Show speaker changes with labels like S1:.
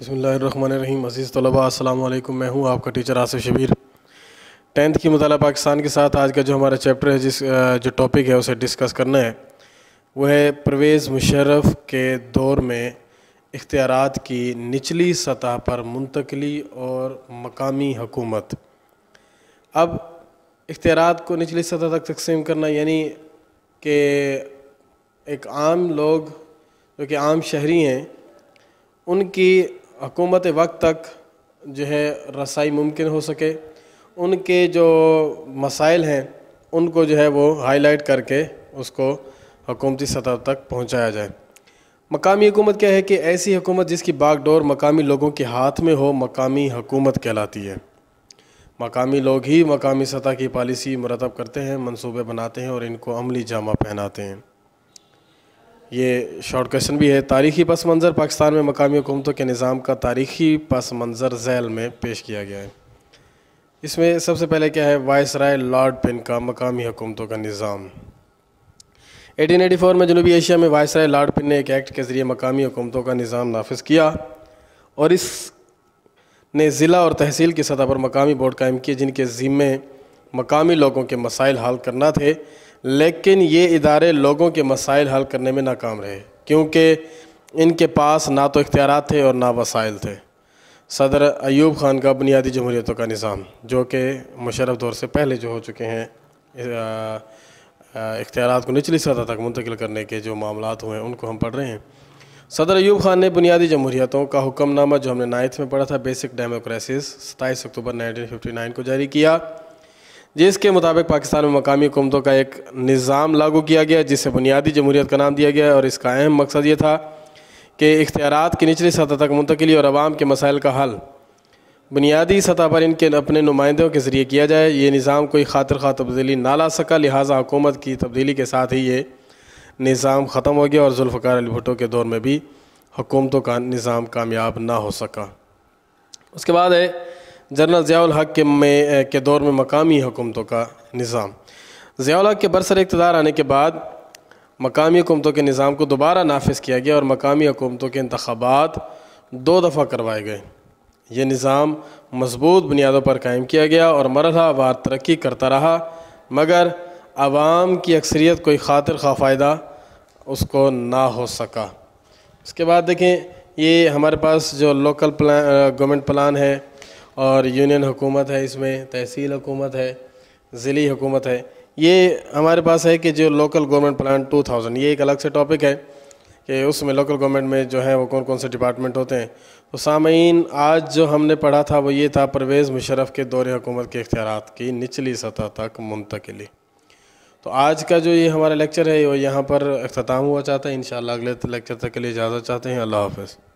S1: बसमीम अज़ीज़ तलबा अल्लाम मैं हूँ आपका टीचर आसिफ शबीर टेंथ की मतलब पाकिस्तान के साथ आज का जो हमारा चैप्टर है जिस जो टॉपिक है उसे डिस्कस करना है वह है परवेज़ मुशरफ़ के दौर में इख्तियार की निचली सतह पर मुंतकली और मकामी हकूमत अब इख्तियार को निचली सतह तक तकसीम करना यानी कि एक आम लोग जो कि आम शहरी हैं उनकी हकूमत वक्त तक जो है रसाई मुमकिन हो सके उनके जो मसाइल हैं उनको जो है वो हाईलाइट करके उसको हकूमती सतह तक पहुंचाया जाए मकामी हुकूमत क्या है कि ऐसी हुकूमत जिसकी बागडोर मकामी लोगों के हाथ में हो मकामी हकूमत कहलाती है मकामी लोग ही मकामी सतह की पॉलिसी मरतब करते हैं मनसूबे बनाते हैं और इनको अमली जामा पहनाते हैं ये शॉर्ट क्वेश्चन भी है तारीखी पस मंज़र पाकिस्तान में मकामी हुकूमतों के निज़ाम का तारीखी पस मंज़र झैल में पेश किया गया है इसमें सबसे पहले क्या है वाइस राय लॉर्ड पिन का मकामी हुकूमतों का निज़ाम 1884 में जनूबी एशिया में वाइस राय लॉर्ड पिन ने एक एक्ट के ज़रिए मकामी हुकूमतों का निज़ाम नाफिज किया और इस ने ज़िला और तहसील की सतह पर मकामी बोर्ड कायम किए जिनके ज़िम्मे मकामी लोगों के मसाइल हल करना थे लेकिन ये इदारे लोगों के मसाइल हल करने में नाकाम रहे क्योंकि इनके पास ना तो इख्तियार थे और ना वसाइल थे सदर अयूब ख़ान का बुनियादी जमहूरीतों का निज़ाम जो कि मुशरफ दौर से पहले जो हो चुके हैं इख्तियार को निचली सतह तक मुंतकिल करने के जो मामला हुए हैं उनको हम पढ़ रहे हैं सदर अयूब ख़ान ने बुनियादी जमहूरीतों का हुक्मनामा जो हमने नाइन्थ में पढ़ा था बेसिक डेमोक्रेसीज सताईस अक्टूबर 1959 को जारी किया जिसके मुताबिक पाकिस्तान में मकामी हुकूमतों का एक निज़ाम लागू किया गया जिसे बुनियादी जमहूरीत का नाम दिया गया और इसका अहम मकसद ये था कि इख्तियार की निचली सतह तक मुंतकली और आवाम के मसाइल का हल बुनियादी सतह पर इनके अपने नुमाइंदों के ज़रिए किया जाए ये निज़ाम कोई खातर खा तब्दीली ना ला सका लिहाजा हुकूमत की तब्दीली के साथ ही ये निज़ाम ख़त्म हो गया और जुल्फ़ार अली भुटो के दौर में भी हुकूमतों का निज़ाम कामयाब ना हो सका उसके बाद है जनरल ज़ियाल हक के में के दौर में मकामी हुकूमतों का निज़ाम ज़ियाल हक के बरसर इकतदार आने के बाद मकामी हुकूमतों के निज़ाम को दोबारा नाफज किया गया और मकामी हुकूमतों के इंतबात दो दफ़ा करवाए गए ये निज़ाम मजबूत बुनियादों पर कायम किया गया और मरला वार तरक्की करता रहा मगर आवाम की अक्सरियत कोई खातिर खा फ़ायदा उसको ना हो सका उसके बाद देखें ये हमारे पास जो लोकल प्लान गवर्नमेंट प्लान है और यूनियन हुकूमत है इसमें तहसील हुकूमत है ज़िली हुकूमत है ये हमारे पास है कि जो लोकल गवर्नमेंट प्लान 2000 ये एक अलग से टॉपिक है कि उसमें लोकल गवर्नमेंट में जो है वो कौन कौन से डिपार्टमेंट होते हैं तो सामीन आज जो हमने पढ़ा था वो ये था परवेज़ मुशरफ के दौरे हुकूमत के इख्तियार की निचली सतह तक मुंतकली तो आज का जो ये हमारा लेक्चर है वो यहाँ पर अख्ताम हुआ चाहता है इन अगले लेक्चर तक के लिए इजाज़त चाहते हैं अल्लाह हाफ़